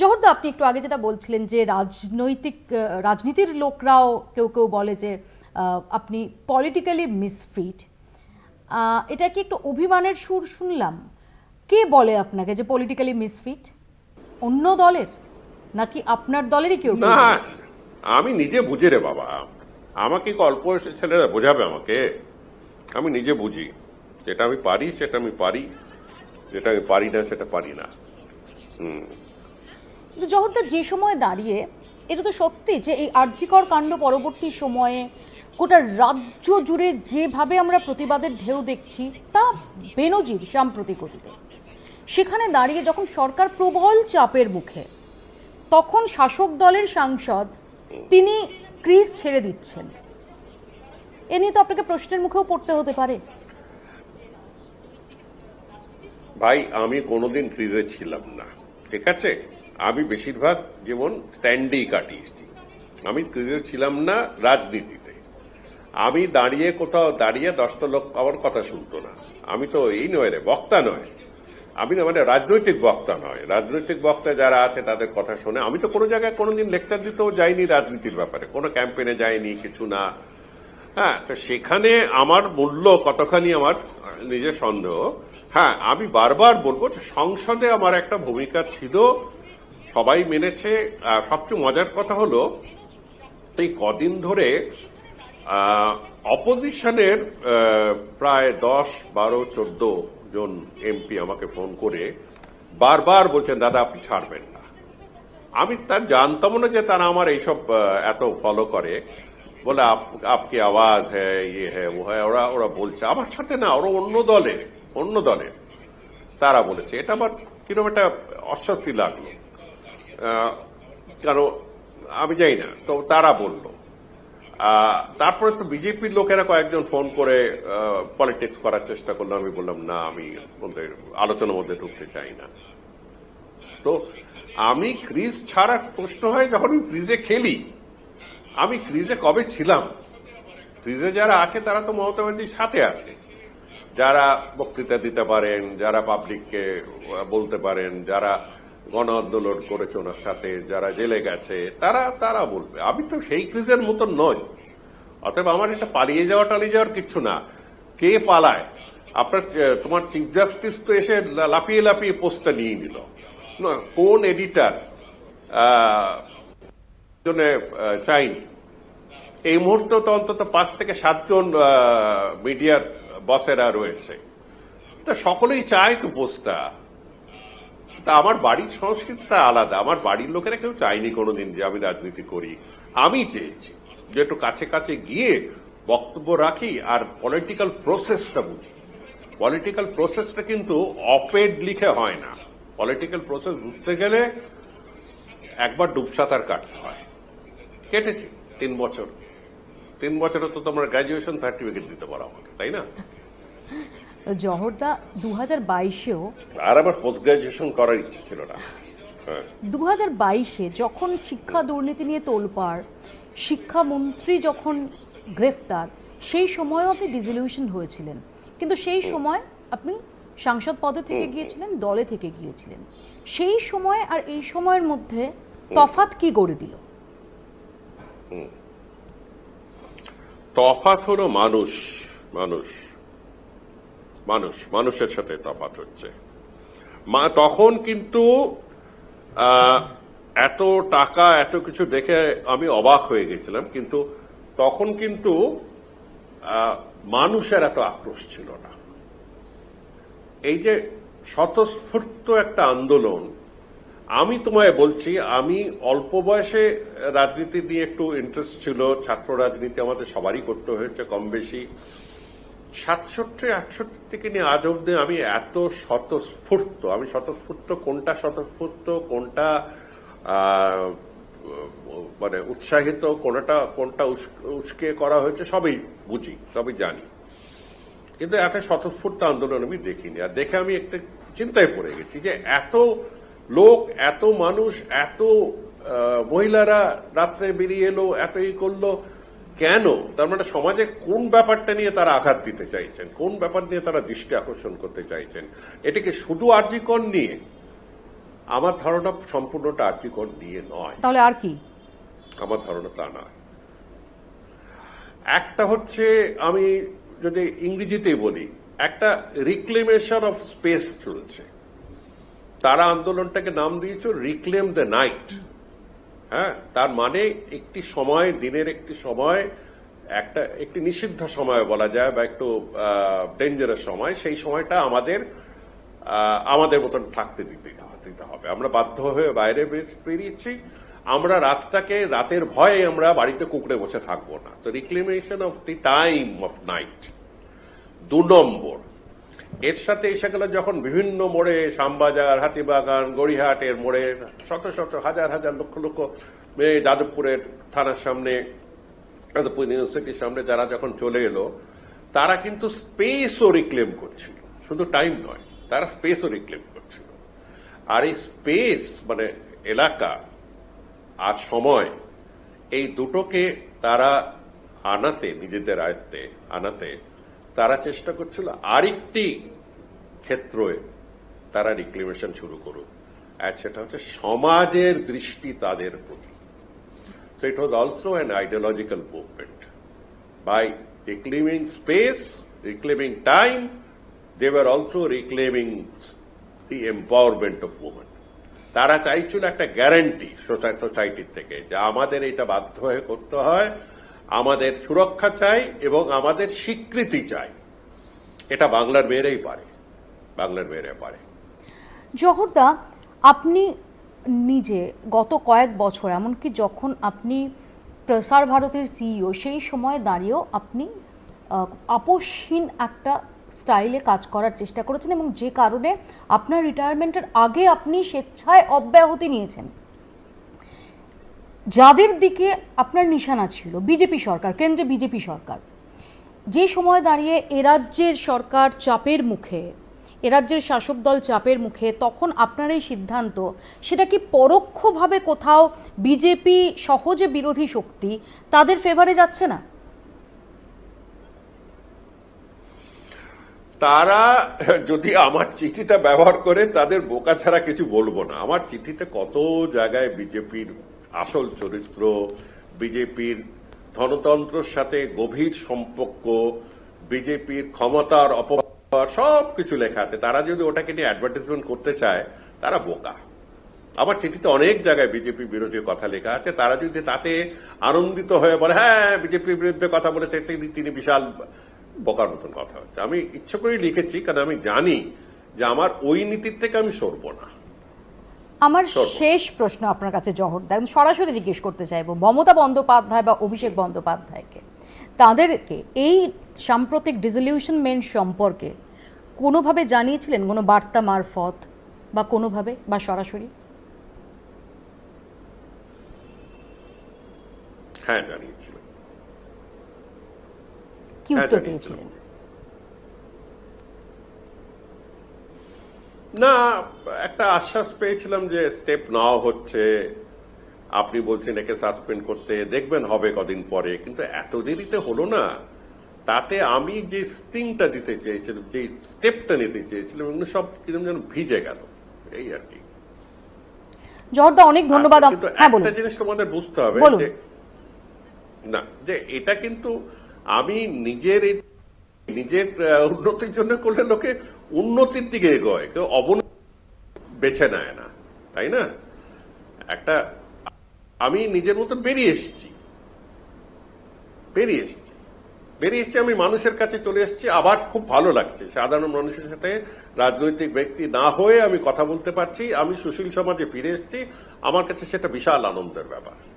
জহরদা আপনি একটু আগে যেটা বলছিলেন যে রাজনৈতিক রাজনীতির লোকরাও কেউ কেউ বলে যে আপনি পলিটিক্যালি মিসফিট এটা কি একটু অভিমানের সুর শুনলাম কে বলে আপনাকে যে পলিটিক্যালি মিসফিট অন্য দলের নাকি আপনার দলেরই কেউ না আমি নিজে বুঝি রে বাবা আমাকে অল্প ছেলেরা বোঝাবে আমাকে আমি নিজে বুঝি যেটা আমি পারি সেটা আমি পারি যেটা আমি পারি না সেটা পারি না হুম কিন্তু জহরদার যে সময় দাঁড়িয়ে এটা তো সত্যি যে এই আর্যিকর কাণ্ড পরবর্তী সময়ে গোটা রাজ্য জুড়ে যেভাবে আমরা প্রতিবাদের ঢেউ দেখছি তা বেনজির সাম্প্রতিক অতীতে সেখানে দাঁড়িয়ে যখন সরকার প্রবল চাপের মুখে তখন শাসক দলের সাংসদ তিনি ক্রিজ ছেড়ে দিচ্ছেন এ নিয়ে তো আপনাকে প্রশ্নের মুখেও পড়তে হতে পারে ভাই আমি কোনোদিন ক্রিজে ছিলাম না ঠিক আছে আমি বেশিরভাগ যেমন স্ট্যান্ডেই কাটিয়েছি আমি ছিলাম না রাজনীতিতে আমি দাঁড়িয়ে কোথাও দাঁড়িয়ে দশটা লোক আমার কথা শুনতো না আমি তো এই নয় রে বক্তা নয় আমি না মানে রাজনৈতিক বক্তা নয় রাজনৈতিক বক্তা যারা আছে তাদের কথা শোনে আমি তো কোনো জায়গায় কোনোদিন লেকচার দিতেও যাইনি রাজনীতির ব্যাপারে কোনো ক্যাম্পেনে যাইনি কিছু না হ্যাঁ তো সেখানে আমার মূল্য কতখানি আমার নিজের সন্দেহ হ্যাঁ আমি বারবার বলবো সংসদে আমার একটা ভূমিকা ছিল সবাই মেনেছে সবচেয়ে মজার কথা হলো এই কদিন ধরে অপোজিশনের প্রায় দশ বারো চোদ্দ জন এমপি আমাকে ফোন করে বারবার বলছেন দাদা আপনি ছাড়বেন না আমি তার জানতাম না যে তারা আমার এইসব এত ফলো করে বলে আপকে আওয়াজ হ্যাঁ ইয়ে হ্যাঁ ও হ্যাঁ ওরা ওরা বলছে আমার সাথে না ওরা অন্য দলের অন্য দলের তারা বলেছে এটা আমার কিরকম একটা অস্বস্তি লাগলো কারো আমি জানি না তো তারা বলল তারপরে তো বিজেপির লোকেরা কয়েকজন ফোন করে পলিটিক্স করার চেষ্টা করলো আমি বললাম না আমি আলোচনার মধ্যে ঢুকতে চাই না তো আমি ক্রিজ ছাড়া প্রশ্ন হয় যখন আমি ক্রিজে খেলি আমি ক্রিজে কবে ছিলাম ক্রিজে যারা আছে তারা তো মমতা ব্যানার্জির সাথে আছে যারা বক্তৃতা দিতে পারেন যারা পাবলিককে বলতে পারেন যারা গণ আন্দোলন করেছে ওনার সাথে যারা জেলে গেছে তারা তারা বলবে আমি তো সেই ক্রিজের মতন নই অতএব আমার এটা পালিয়ে যাওয়া টালিয়ে যাওয়ার কিছু না কে পালায় আপনার তোমার চিফ জাস্টিস তো এসে লাফিয়ে লাফিয়ে পোস্টটা নিয়ে নিল না কোন এডিটার জন্যে চাইনি এই মুহূর্তে তো অন্তত পাঁচ থেকে সাতজন মিডিয়ার বসেরা রয়েছে তা সকলেই চায় তো পোস্টটা তা আমার বাড়ির সংস্কৃতিটা আলাদা আমার বাড়ির লোকেরা কেউ চায়নি কোনোদিন যে আমি রাজনীতি করি আমি চেয়েছি যে একটু কাছে কাছে গিয়ে বক্তব্য রাখি আর পলিটিক্যাল প্রসেসটা বুঝি পলিটিক্যাল প্রসেসটা কিন্তু অপেড লিখে হয় না পলিটিক্যাল প্রসেস বুঝতে গেলে একবার ডুবসাঁতার কাটতে হয় কেটেছি তিন বছর তিন বছরে তো তোমরা গ্র্যাজুয়েশন সার্টিফিকেট দিতে পারো আমাকে তাই না জহরদা দু হাজার বাইশেও আর আমার পোস্ট গ্রাজুয়েশন করার ইচ্ছে ছিল না হ্যাঁ। দু হাজার বাইশে যখন শিক্ষা দুর্নীতি নিয়ে তোলপাড় শিক্ষামন্ত্রী যখন গ্রেফতার সেই সময়ও আপনি ডিজলিউশন হয়েছিলেন কিন্তু সেই সময় আপনি সাংসদ পদে থেকে গিয়েছিলেন দলে থেকে গিয়েছিলেন সেই সময় আর এই সময়ের মধ্যে তফাত কি গড়ে দিল তফাত হলো মানুষ মানুষ মানুষ মানুষের সাথে তফাত হচ্ছে মা তখন কিন্তু এত টাকা এত কিছু দেখে আমি অবাক হয়ে গেছিলাম কিন্তু তখন কিন্তু মানুষের এত আক্রোশ ছিল না এই যে স্বতঃস্ফূর্ত একটা আন্দোলন আমি তোমায় বলছি আমি অল্প বয়সে রাজনীতি নিয়ে একটু ইন্টারেস্ট ছিল ছাত্র রাজনীতি আমাদের সবারই করতে হয়েছে কম বেশি সাতষট্টি আটষট্টি থেকে নিয়ে আজ অব্দি আমি এত স্বতঃস্ফূর্ত আমি স্বতঃস্ফূর্ত কোনটা স্বতঃস্ফূর্ত কোনটা মানে উৎসাহিত কোনটা কোনটা উস্কে করা হয়েছে সবই বুঝি সবই জানি কিন্তু এত স্বতঃস্ফূর্ত আন্দোলন আমি দেখিনি আর দেখে আমি একটা চিন্তায় পড়ে গেছি যে এত লোক এত মানুষ এত মহিলারা রাত্রে বেরিয়ে এলো এত ই করলো কেন তার মানে সমাজে কোন ব্যাপারটা নিয়ে তারা আঘাত দিতে চাইছেন কোন ব্যাপার নিয়ে তারা দৃষ্টি আকর্ষণ করতে চাইছেন এটিকে শুধু আর্জিকর নিয়ে আমার ধারণা সম্পূর্ণটা আর্জিকর নিয়ে নয় তাহলে আর কি আমার ধারণা তা নয় একটা হচ্ছে আমি যদি ইংরেজিতে বলি একটা রিক্লেমেশন অফ স্পেস চলছে তারা আন্দোলনটাকে নাম দিয়েছে রিক্লেম দ্য নাইট হ্যাঁ তার মানে একটি সময় দিনের একটি সময় একটা একটি নিষিদ্ধ সময় বলা যায় বা একটু ডেঞ্জারাস সময় সেই সময়টা আমাদের আমাদের মতন থাকতে দিতে দিতে হবে আমরা বাধ্য হয়ে বাইরে বেরিয়েছি আমরা রাতটাকে রাতের ভয়ে আমরা বাড়িতে কুকড়ে বসে থাকবো না তো reclamation of the time of night দু নম্বর এর সাথে এসে গেল যখন বিভিন্ন মোড়ে শামবাজার হাতিবাগান গড়িহাটের মোড়ে শত শত হাজার হাজার লক্ষ লক্ষ মেয়ে যাদবপুরের থানার সামনে যাদবপুর ইউনিভার্সিটির সামনে যারা যখন চলে এলো তারা কিন্তু স্পেসও রিক্লেম করছিল শুধু টাইম নয় তারা স্পেসও রিক্লেম করছিল আর এই স্পেস মানে এলাকা আর সময় এই দুটোকে তারা আনাতে নিজেদের আয়ত্তে আনাতে তারা চেষ্টা করছিল আরেকটি ক্ষেত্রে তারা রিক্লেমেশন শুরু করুক আর সেটা হচ্ছে সমাজের দৃষ্টি তাদের প্রতি তো it was also an ideological movement by reclaiming space reclaiming time they were also reclaiming the empowerment of women তারা চাইছিল একটা গ্যারেন্টি সোসাইটির থেকে যে আমাদের এটা বাধ্য হয়ে করতে হয় আমাদের সুরক্ষা চাই এবং আমাদের স্বীকৃতি চাই এটা বাংলার মেয়েরাই পারে বাংলার মেয়েরাই পারে জহরদা আপনি নিজে গত কয়েক বছর এমনকি যখন আপনি প্রসার ভারতের সিইও সেই সময় দাঁড়িয়েও আপনি আপোষহীন একটা স্টাইলে কাজ করার চেষ্টা করেছেন এবং যে কারণে আপনার রিটায়ারমেন্টের আগে আপনি স্বেচ্ছায় অব্যাহতি নিয়েছেন যাদের দিকে আপনার নিশানা ছিল বিজেপি সরকার কেন্দ্রে বিজেপি সরকার যে সময় দাঁড়িয়ে এরাজ্যের সরকার চাপের মুখে এরাজ্যের শাসক দল চাপের মুখে তখন আপনার এই সিদ্ধান্ত সেটা কি পরোক্ষভাবে কোথাও বিজেপি সহজে বিরোধী শক্তি তাদের ফেভারে যাচ্ছে না তারা যদি আমার চিঠিটা ব্যবহার করে তাদের বোকা ছাড়া কিছু বলবো না আমার চিঠিতে কত জায়গায় বিজেপির আসল চরিত্র বিজেপির ধনতন্ত্রের সাথে গভীর সম্পর্ক বিজেপির ক্ষমতার অপব্যবহার সব কিছু লেখা আছে তারা যদি ওটাকে নিয়ে অ্যাডভার্টাইজমেন্ট করতে চায় তারা বোকা আবার চিঠিতে অনেক জায়গায় বিজেপি বিরোধী কথা লেখা আছে তারা যদি তাতে আনন্দিত হয়ে বলে হ্যাঁ বিজেপির বিরুদ্ধে কথা বলেছে তিনি বিশাল বোকার মতন কথা হচ্ছে আমি ইচ্ছে করেই লিখেছি কারণ আমি জানি যে আমার ওই নীতির থেকে আমি সরব না আমার শেষ প্রশ্ন আপনার কাছে জহর আমি সরাসরি জিজ্ঞেস করতে চাইব মমতা বন্দ্যোপাধ্যায় বা অভিষেক বন্দ্যোপাধ্যায়কে তাদেরকে এই সাম্প্রতিক মেন সম্পর্কে কোনোভাবে জানিয়েছিলেন কোনো বার্তা মারফত বা কোনোভাবে বা সরাসরি হ্যাঁ জানিয়েছিলেন কি হ্যাঁ, উত্তর পেয়েছিলেন না একটা আশ্বাস পেয়েছিলাম যে স্টেপ নেওয়া হচ্ছে আপনি বলছেন একে সাসপেন্ড করতে দেখবেন হবে কদিন পরে কিন্তু এত দেরিতে হলো না তাতে আমি যে স্টিংটা দিতে চেয়েছিলাম যে স্টেপটা নিতে চেয়েছিলাম এগুলো সব কিরকম যেন ভিজে গেল এই আর কি অনেক ধন্যবাদ আচ্ছা, হ্যাঁ, একটা জিনিস তোমাদের বুঝতে হবে যে না যে এটা কিন্তু আমি নিজের নিজের উন্নতির জন্য করলে লোকে উন্নতির দিকে এগোয় কেউ অবন বেছে নেয় না তাই না একটা আমি নিজের মতো বেরিয়ে এসছি বেরিয়ে এসছি বেরিয়ে এসছি আমি মানুষের কাছে চলে এসছি আবার খুব ভালো লাগছে সাধারণ মানুষের সাথে রাজনৈতিক ব্যক্তি না হয়ে আমি কথা বলতে পারছি আমি সুশীল সমাজে ফিরে এসছি আমার কাছে সেটা বিশাল আনন্দের ব্যাপার